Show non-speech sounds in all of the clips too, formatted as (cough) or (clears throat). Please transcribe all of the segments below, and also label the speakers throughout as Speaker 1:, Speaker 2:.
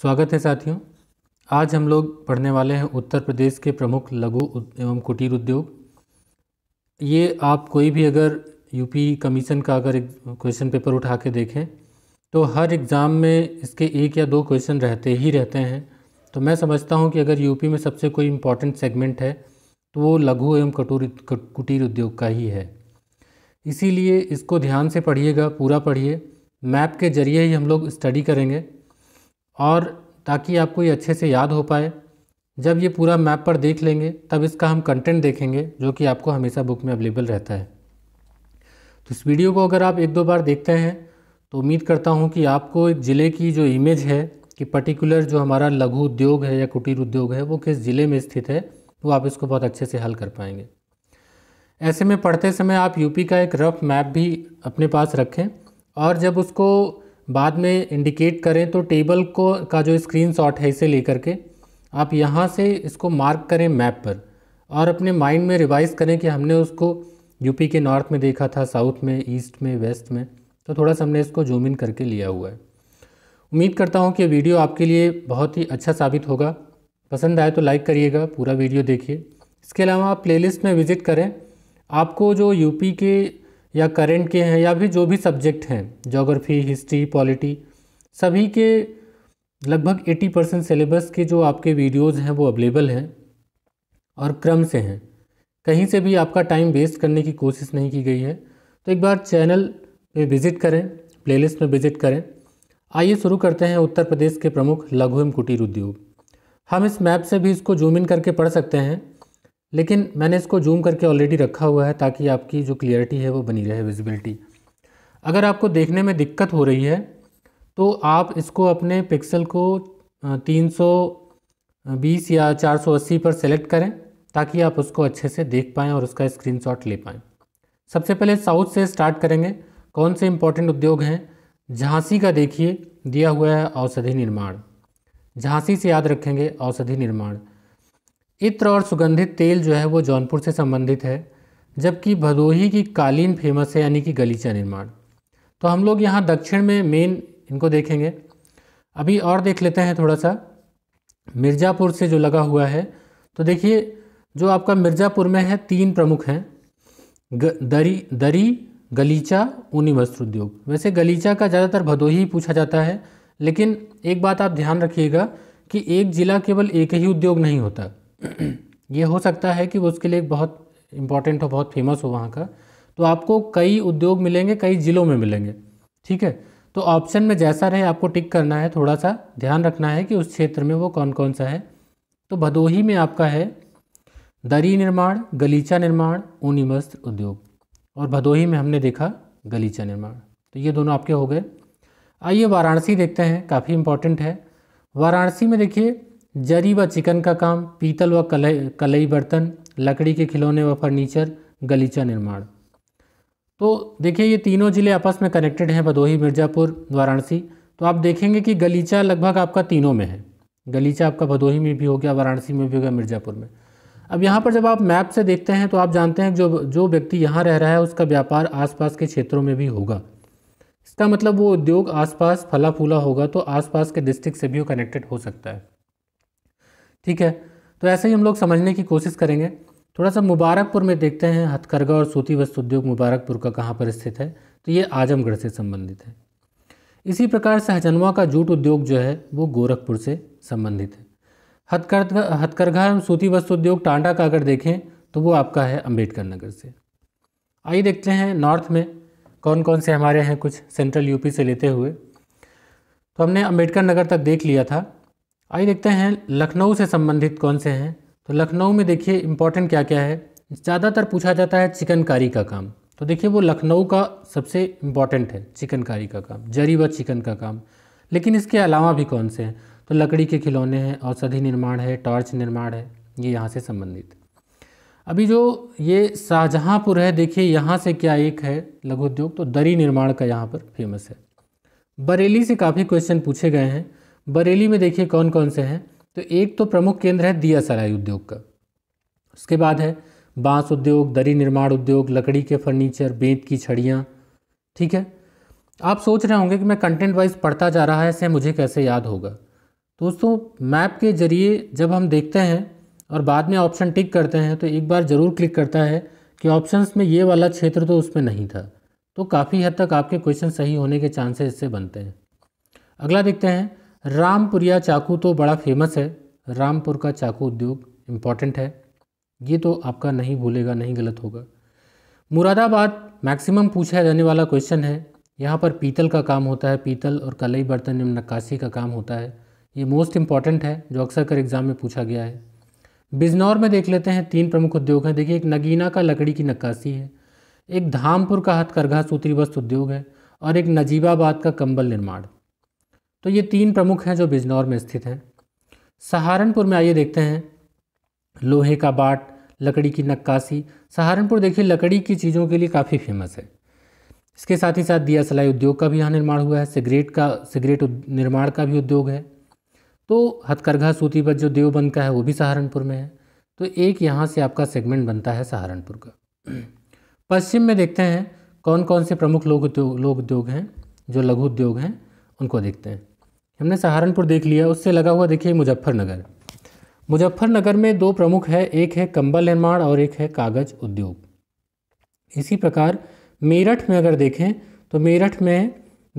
Speaker 1: स्वागत है साथियों आज हम लोग पढ़ने वाले हैं उत्तर प्रदेश के प्रमुख लघु एवं कुटीर उद्योग ये आप कोई भी अगर यूपी कमीशन का अगर क्वेश्चन पेपर उठा के देखें तो हर एग्ज़ाम में इसके एक या दो क्वेश्चन रहते ही रहते हैं तो मैं समझता हूँ कि अगर यूपी में सबसे कोई इम्पॉर्टेंट सेगमेंट है तो वो लघु एवं कटूर कुटीर उद्योग का ही है इसीलिए इसको ध्यान से पढ़िएगा पूरा पढ़िए मैप के जरिए ही हम लोग स्टडी करेंगे और ताकि आपको ये अच्छे से याद हो पाए जब ये पूरा मैप पर देख लेंगे तब इसका हम कंटेंट देखेंगे जो कि आपको हमेशा बुक में अवेलेबल रहता है तो इस वीडियो को अगर आप एक दो बार देखते हैं तो उम्मीद करता हूँ कि आपको एक ज़िले की जो इमेज है कि पर्टिकुलर जो हमारा लघु उद्योग है या कुटीर उद्योग है वो किस ज़िले में स्थित है वो आप इसको बहुत अच्छे से हल कर पाएंगे ऐसे में पढ़ते समय आप यूपी का एक रफ मैप भी अपने पास रखें और जब उसको बाद में इंडिकेट करें तो टेबल को का जो स्क्रीनशॉट है इसे लेकर के आप यहाँ से इसको मार्क करें मैप पर और अपने माइंड में रिवाइज़ करें कि हमने उसको यूपी के नॉर्थ में देखा था साउथ में ईस्ट में वेस्ट में तो थोड़ा सा हमने इसको जूम इन करके लिया हुआ है उम्मीद करता हूँ कि वीडियो आपके लिए बहुत ही अच्छा साबित होगा पसंद आए तो लाइक करिएगा पूरा वीडियो देखिए इसके अलावा आप प्लेलिस्ट में विज़िट करें आपको जो यूपी के या करेंट के हैं या भी जो भी सब्जेक्ट हैं जोग्राफ़ी हिस्ट्री पॉलिटी सभी के लगभग 80 परसेंट सिलेबस के जो आपके वीडियोज़ हैं वो अवेलेबल हैं और क्रम से हैं कहीं से भी आपका टाइम वेस्ट करने की कोशिश नहीं की गई है तो एक बार चैनल पे विज़िट करें प्लेलिस्ट में विज़िट करें आइए शुरू करते हैं उत्तर प्रदेश के प्रमुख लघु एवं कुटीर उद्योग हम इस मैप से भी इसको जूम इन करके पढ़ सकते हैं लेकिन मैंने इसको जूम करके ऑलरेडी रखा हुआ है ताकि आपकी जो क्लियरिटी है वो बनी रहे विजिबिलिटी अगर आपको देखने में दिक्कत हो रही है तो आप इसको अपने पिक्सल को 320 या 480 पर सेलेक्ट करें ताकि आप उसको अच्छे से देख पाएँ और उसका स्क्रीनशॉट ले पाएँ सबसे पहले साउथ से स्टार्ट करेंगे कौन से इम्पोर्टेंट उद्योग हैं झांसी का देखिए दिया हुआ है औषधि निर्माण झांसी से याद रखेंगे औषधि निर्माण इत्र और सुगंधित तेल जो है वो जौनपुर से संबंधित है जबकि भदोही की कालीन फेमस है यानी कि गलीचा निर्माण तो हम लोग यहाँ दक्षिण में मेन इनको देखेंगे अभी और देख लेते हैं थोड़ा सा मिर्ज़ापुर से जो लगा हुआ है तो देखिए जो आपका मिर्ज़ापुर में है तीन प्रमुख हैं दरी दरी गलीचा ऊनी वस्त्र उद्योग वैसे गलीचा का ज़्यादातर भदोही पूछा जाता है लेकिन एक बात आप ध्यान रखिएगा कि एक ज़िला केवल एक ही उद्योग नहीं होता ये हो सकता है कि वो उसके लिए बहुत इंपॉर्टेंट हो बहुत फेमस हो वहाँ का तो आपको कई उद्योग मिलेंगे कई ज़िलों में मिलेंगे ठीक है तो ऑप्शन में जैसा रहे आपको टिक करना है थोड़ा सा ध्यान रखना है कि उस क्षेत्र में वो कौन कौन सा है तो भदोही में आपका है दरी निर्माण गलीचा निर्माण ऊनी वस्त्र उद्योग और भदोही में हमने देखा गलीचा निर्माण तो ये दोनों आपके हो गए आइए वाराणसी देखते हैं काफ़ी इंपॉर्टेंट है वाराणसी में देखिए जरी व चिकन का काम पीतल व कलई कलई बर्तन लकड़ी के खिलौने व फर्नीचर गलीचा निर्माण तो देखिए ये तीनों ज़िले आपस में कनेक्टेड हैं भदोही मिर्ज़ापुर वाराणसी तो आप देखेंगे कि गलीचा लगभग आपका तीनों में है गलीचा आपका भदोही में भी हो गया वाराणसी में भी हो गया मिर्ज़ापुर में अब यहाँ पर जब आप मैप से देखते हैं तो आप जानते हैं जो जो व्यक्ति यहाँ रह रहा है उसका व्यापार आसपास के क्षेत्रों में भी होगा इसका मतलब वो उद्योग आसपास फला फूला होगा तो आसपास के डिस्ट्रिक्ट से भी वो कनेक्टेड हो सकता है ठीक है तो ऐसे ही हम लोग समझने की कोशिश करेंगे थोड़ा सा मुबारकपुर में देखते हैं हथकरघा और सूती वस्त्र उद्योग मुबारकपुर का कहाँ पर स्थित है तो ये आजमगढ़ से संबंधित है इसी प्रकार सहजनवा का जूट उद्योग जो है वो गोरखपुर से संबंधित है हथकरघा हथकरघा एवं सूती वस्त्र उद्योग टांडा का अगर देखें तो वो आपका है अम्बेडकर नगर से आइए देखते हैं नॉर्थ में कौन कौन से हमारे हैं कुछ सेंट्रल यूपी से लेते हुए तो हमने अम्बेडकर नगर तक देख लिया था आइए देखते हैं लखनऊ से संबंधित कौन से हैं तो लखनऊ में देखिए इम्पॉर्टेंट क्या क्या है ज़्यादातर पूछा जाता है चिकनकारी का काम तो देखिए वो लखनऊ का सबसे इम्पॉर्टेंट है चिकनकारी का काम जरी व चिकन का काम लेकिन इसके अलावा भी कौन से हैं तो लकड़ी के खिलौने हैं औषधि निर्माण है टॉर्च निर्माण है ये यहाँ से संबंधित अभी जो ये शाहजहाँपुर है देखिए यहाँ से क्या एक है लघु उद्योग तो दरी निर्माण का यहाँ पर फेमस है बरेली से काफ़ी क्वेश्चन पूछे गए हैं बरेली में देखिए कौन कौन से हैं तो एक तो प्रमुख केंद्र है दिया सराय उद्योग का उसके बाद है बांस उद्योग दरी निर्माण उद्योग लकड़ी के फर्नीचर बेंत की छड़ियाँ ठीक है आप सोच रहे होंगे कि मैं कंटेंट वाइज पढ़ता जा रहा है इसे मुझे कैसे याद होगा दोस्तों मैप के जरिए जब हम देखते हैं और बाद में ऑप्शन टिक करते हैं तो एक बार ज़रूर क्लिक करता है कि ऑप्शंस में ये वाला क्षेत्र तो उसमें नहीं था तो काफ़ी हद तक आपके क्वेश्चन सही होने के चांसेस इससे बनते हैं अगला देखते हैं रामपुरिया चाकू तो बड़ा फेमस है रामपुर का चाकू उद्योग इम्पॉर्टेंट है ये तो आपका नहीं भूलेगा नहीं गलत होगा मुरादाबाद मैक्सिमम पूछा जाने वाला क्वेश्चन है यहाँ पर पीतल का काम होता है पीतल और कलई बर्तन एवं नक्काशी का काम होता है ये मोस्ट इम्पॉर्टेंट है जो अक्सर कर एग्ज़ाम में पूछा गया है बिजनौर में देख लेते हैं तीन प्रमुख उद्योग हैं देखिए एक नगीना का लकड़ी की नक्काशी है एक धामपुर का हथकरघा सूत्री वस्त्र उद्योग है और एक नजीबाबाद का कंबल निर्माण तो ये तीन प्रमुख हैं जो बिजनौर में स्थित हैं सहारनपुर में आइए देखते हैं लोहे का बाट लकड़ी की नक्काशी सहारनपुर देखिए लकड़ी की चीज़ों के लिए काफ़ी फेमस है इसके साथ ही साथ दिया सलाई उद्योग का भी यहाँ निर्माण हुआ है सिगरेट का सिगरेट निर्माण का भी उद्योग है तो हथकरघा पर जो देवबंद का है वो भी सहारनपुर में है तो एक यहाँ से आपका सेगमेंट बनता है सहारनपुर का पश्चिम में देखते हैं कौन कौन से प्रमुख लोग उद्योग लोक उद्योग हैं जो लघु उद्योग हैं उनको देखते हैं हमने सहारनपुर देख लिया उससे लगा हुआ देखिए मुजफ्फरनगर मुजफ्फरनगर में दो प्रमुख है एक है कंबल निर्माण और एक है कागज उद्योग इसी प्रकार मेरठ में अगर देखें तो मेरठ में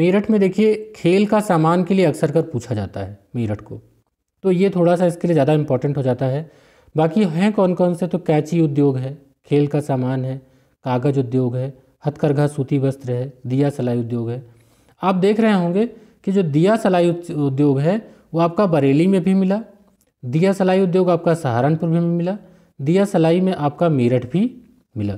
Speaker 1: मेरठ में देखिए खेल का सामान के लिए अक्सर कर पूछा जाता है मेरठ को तो ये थोड़ा सा इसके लिए ज़्यादा इम्पॉर्टेंट हो जाता है बाकी हैं कौन कौन से तो कैची उद्योग है खेल का सामान है कागज उद्योग है हथकरघा सूती वस्त्र है दिया सलाई उद्योग है आप देख रहे होंगे कि जो दिया सलाई उद्योग है वो आपका बरेली में भी मिला दिया सलाई उद्योग आपका सहारनपुर भी मिला दिया सलाई में आपका मेरठ भी मिला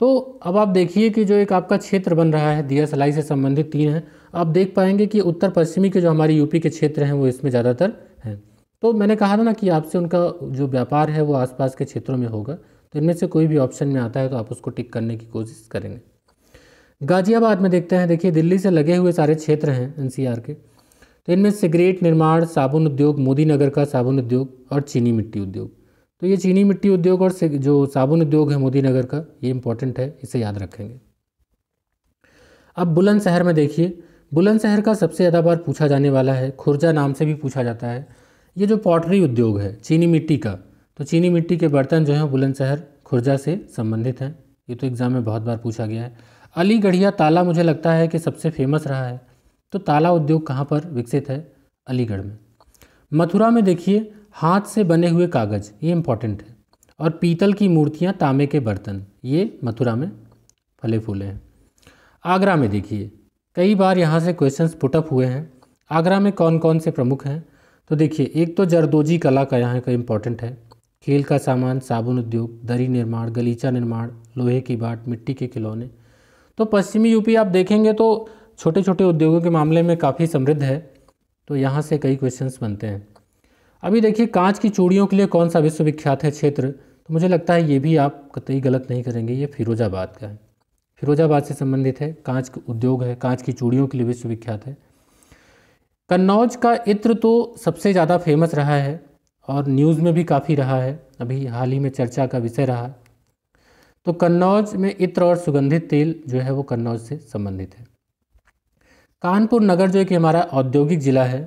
Speaker 1: तो अब आप देखिए कि जो एक आपका क्षेत्र बन रहा है दिया सलाई से संबंधित तीन है आप देख पाएंगे कि उत्तर पश्चिमी के जो हमारे यूपी के क्षेत्र हैं वो इसमें ज़्यादातर हैं तो मैंने कहा था ना कि आपसे उनका जो व्यापार है वो आसपास के क्षेत्रों में होगा तो इनमें से कोई भी ऑप्शन में आता है तो आप उसको टिक करने की कोशिश करेंगे गाजियाबाद में देखते हैं देखिए दिल्ली से लगे हुए सारे क्षेत्र हैं एनसीआर के तो इनमें सिगरेट निर्माण साबुन उद्योग मोदी नगर का साबुन उद्योग और चीनी मिट्टी उद्योग तो ये चीनी मिट्टी उद्योग और जो साबुन उद्योग है मोदी नगर का ये इम्पोर्टेंट है इसे याद रखेंगे अब बुलंदशहर में देखिए बुलंदशहर का सबसे ज़्यादा बार पूछा जाने वाला है खुर्जा नाम से भी पूछा जाता है ये जो पॉटरी उद्योग है चीनी मिट्टी का तो चीनी मिट्टी के बर्तन जो हैं बुलंदशहर खुर्जा से संबंधित हैं ये तो एग्ज़ाम में बहुत बार पूछा गया है अलीगढ़िया ताला मुझे लगता है कि सबसे फेमस रहा है तो ताला उद्योग कहाँ पर विकसित है अलीगढ़ में मथुरा में देखिए हाथ से बने हुए कागज़ ये इम्पॉर्टेंट है और पीतल की मूर्तियाँ तांबे के बर्तन ये मथुरा में फले फूले हैं आगरा में देखिए कई बार यहाँ से क्वेश्चन पुटअप हुए हैं आगरा में कौन कौन से प्रमुख हैं तो देखिए एक तो जरदोजी कला का यहाँ का इम्पॉर्टेंट है खेल का सामान साबुन उद्योग दरी निर्माण गलीचा निर्माण लोहे की बाट मिट्टी के खिलौने तो पश्चिमी यूपी आप देखेंगे तो छोटे छोटे उद्योगों के मामले में काफ़ी समृद्ध है तो यहाँ से कई क्वेश्चंस बनते हैं अभी देखिए कांच की चूड़ियों के लिए कौन सा विश्वविख्यात है क्षेत्र तो मुझे लगता है ये भी आप कतई गलत नहीं करेंगे ये फिरोजाबाद का है फिरोजाबाद से संबंधित है कांच का उद्योग है कांच की चूड़ियों के लिए विश्वविख्यात है कन्नौज का इत्र तो सबसे ज़्यादा फेमस रहा है और न्यूज़ में भी काफ़ी रहा है अभी हाल ही में चर्चा का विषय रहा तो कन्नौज में इत्र और सुगंधित तेल जो है वो कन्नौज से संबंधित है कानपुर नगर जो कि हमारा औद्योगिक जिला है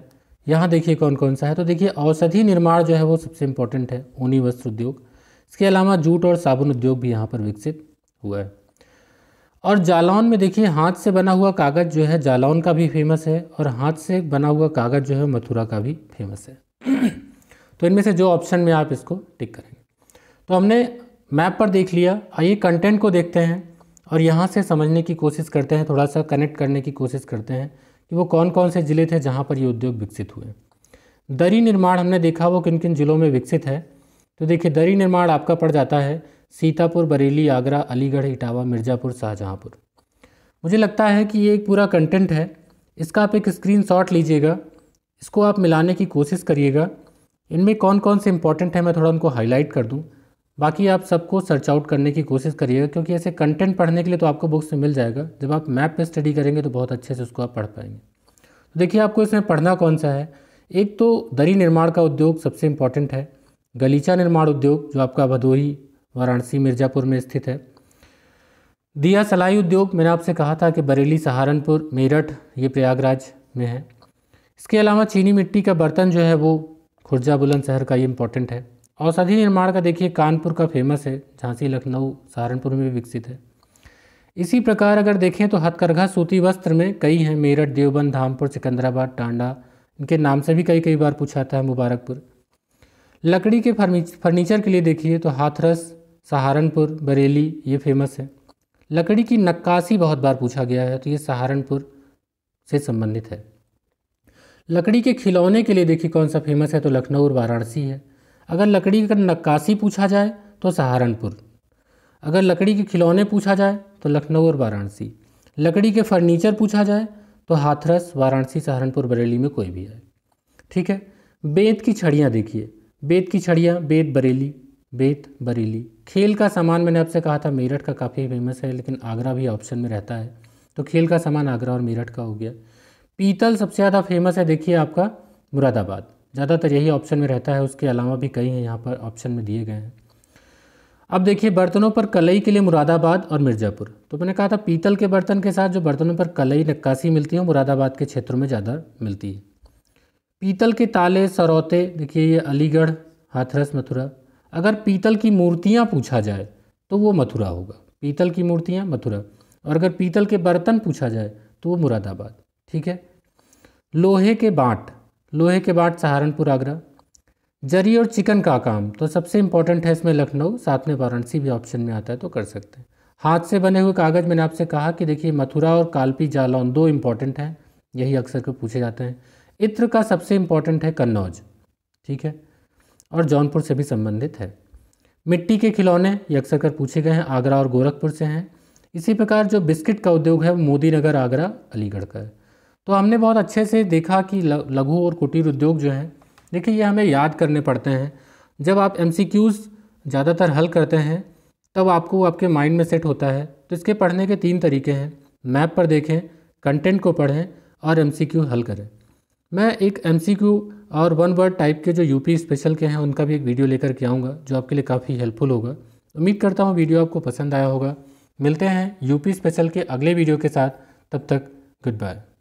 Speaker 1: यहाँ देखिए कौन कौन सा है तो देखिए औषधि निर्माण जो है वो सबसे इम्पोर्टेंट है ऊनी वस्त्र उद्योग इसके अलावा जूट और साबुन उद्योग भी यहाँ पर विकसित हुआ है और जालौन में देखिए हाथ से बना हुआ कागज़ जो है जालौन का भी फेमस है और हाथ से बना हुआ कागज़ जो है मथुरा का भी फेमस है (clears throat) तो इनमें से जो ऑप्शन में आप इसको टिक करेंगे तो हमने मैप पर देख लिया आइए कंटेंट को देखते हैं और यहाँ से समझने की कोशिश करते हैं थोड़ा सा कनेक्ट करने की कोशिश करते हैं कि वो कौन कौन से ज़िले थे जहाँ पर ये उद्योग विकसित हुए दरी निर्माण हमने देखा वो किन किन ज़िलों में विकसित है तो देखिए दरी निर्माण आपका पड़ जाता है सीतापुर बरेली आगरा अलीगढ़ इटावा मिर्ज़ापुर शाहजहाँपुर मुझे लगता है कि ये एक पूरा कंटेंट है इसका आप एक स्क्रीन लीजिएगा इसको आप मिलाने की कोशिश करिएगा इनमें कौन कौन से इंपॉर्टेंट है मैं थोड़ा उनको हाईलाइट कर दूँ बाकी आप सबको सर्च आउट करने की कोशिश करिएगा क्योंकि ऐसे कंटेंट पढ़ने के लिए तो आपको बुक्स में मिल जाएगा जब आप मैप में स्टडी करेंगे तो बहुत अच्छे से उसको आप पढ़ पाएंगे तो देखिए आपको इसमें पढ़ना कौन सा है एक तो दरी निर्माण का उद्योग सबसे इम्पॉर्टेंट है गलीचा निर्माण उद्योग जो आपका भदोही वाराणसी मिर्ज़ापुर में स्थित है दिया सलाई उद्योग मैंने आपसे कहा था कि बरेली सहारनपुर मेरठ ये प्रयागराज में है इसके अलावा चीनी मिट्टी का बर्तन जो है वो खुर्जा बुलंदशहर का ये इम्पोर्टेंट है औषधि निर्माण का देखिए कानपुर का फेमस है झांसी लखनऊ सहारनपुर में भी विकसित है इसी प्रकार अगर देखें तो हथकरघा सूती वस्त्र में कई हैं मेरठ देवबंद धामपुर सिकंदराबाद टांडा इनके नाम से भी कई कई बार पूछा था मुबारकपुर लकड़ी के फर्नीचर के लिए देखिए तो हाथरस सहारनपुर बरेली ये फेमस है लकड़ी की नक्काशी बहुत बार पूछा गया है तो ये सहारनपुर से संबंधित है लकड़ी के खिलौने के लिए देखिए कौन सा फेमस है तो लखनऊ और वाराणसी है अगर लकड़ी का नक्काशी पूछा जाए तो सहारनपुर अगर लकड़ी के खिलौने पूछा जाए तो लखनऊ और वाराणसी लकड़ी के फर्नीचर पूछा जाए तो हाथरस वाराणसी सहारनपुर बरेली में कोई भी आए ठीक है बेत की छड़ियाँ देखिए बेत की छड़ियाँ बेत बरेली बेत बरेली खेल का सामान मैंने आपसे कहा था मेरठ का काफ़ी फेमस है लेकिन आगरा भी ऑप्शन में रहता है तो खेल का सामान आगरा और मेरठ का हो गया पीतल सबसे ज़्यादा फेमस है देखिए आपका मुरादाबाद ज़्यादातर यही ऑप्शन में रहता है उसके अलावा भी कई हैं यहाँ पर ऑप्शन में दिए गए हैं अब देखिए बर्तनों पर कलई के लिए मुरादाबाद और मिर्ज़ापुर तो मैंने कहा था पीतल के बर्तन के साथ जो बर्तनों पर कलई नक्काशी मिलती है मुरादाबाद के क्षेत्रों में ज़्यादा मिलती है पीतल के ताले सरौते देखिए ये अलीगढ़ हाथरस मथुरा अगर पीतल की मूर्तियाँ पूछा जाए तो वो मथुरा होगा पीतल की मूर्तियाँ मथुरा और अगर पीतल के बर्तन पूछा जाए तो वो मुरादाबाद ठीक है लोहे के बाँट लोहे के बाद सहारनपुर आगरा जरी और चिकन का काम तो सबसे इम्पोर्टेंट है इसमें लखनऊ साथ में वाराणसी भी ऑप्शन में आता है तो कर सकते हैं हाथ से बने हुए कागज़ मैंने आपसे कहा कि देखिए मथुरा और कालपी जालौन दो इम्पॉर्टेंट हैं यही अक्सर के पूछे जाते हैं इत्र का सबसे इम्पॉर्टेंट है कन्नौज ठीक है और जौनपुर से भी संबंधित है मिट्टी के खिलौने ये अक्सर कर पूछे गए हैं आगरा और गोरखपुर से हैं इसी प्रकार जो बिस्किट का उद्योग है वो मोदी नगर आगरा अलीगढ़ का है तो हमने बहुत अच्छे से देखा कि लघु और कुटीर उद्योग जो हैं देखिए ये हमें याद करने पड़ते हैं जब आप एम ज़्यादातर हल करते हैं तब आपको आपके माइंड में सेट होता है तो इसके पढ़ने के तीन तरीके हैं मैप पर देखें कंटेंट को पढ़ें और एम हल करें मैं एक एम और वन वर्ड टाइप के जो यूपी स्पेशल के हैं उनका भी एक वीडियो लेकर के आऊँगा जो आपके लिए काफ़ी हेल्पफुल होगा उम्मीद करता हूँ वीडियो आपको पसंद आया होगा मिलते हैं यूपी स्पेशल के अगले वीडियो के साथ तब तक गुड बाय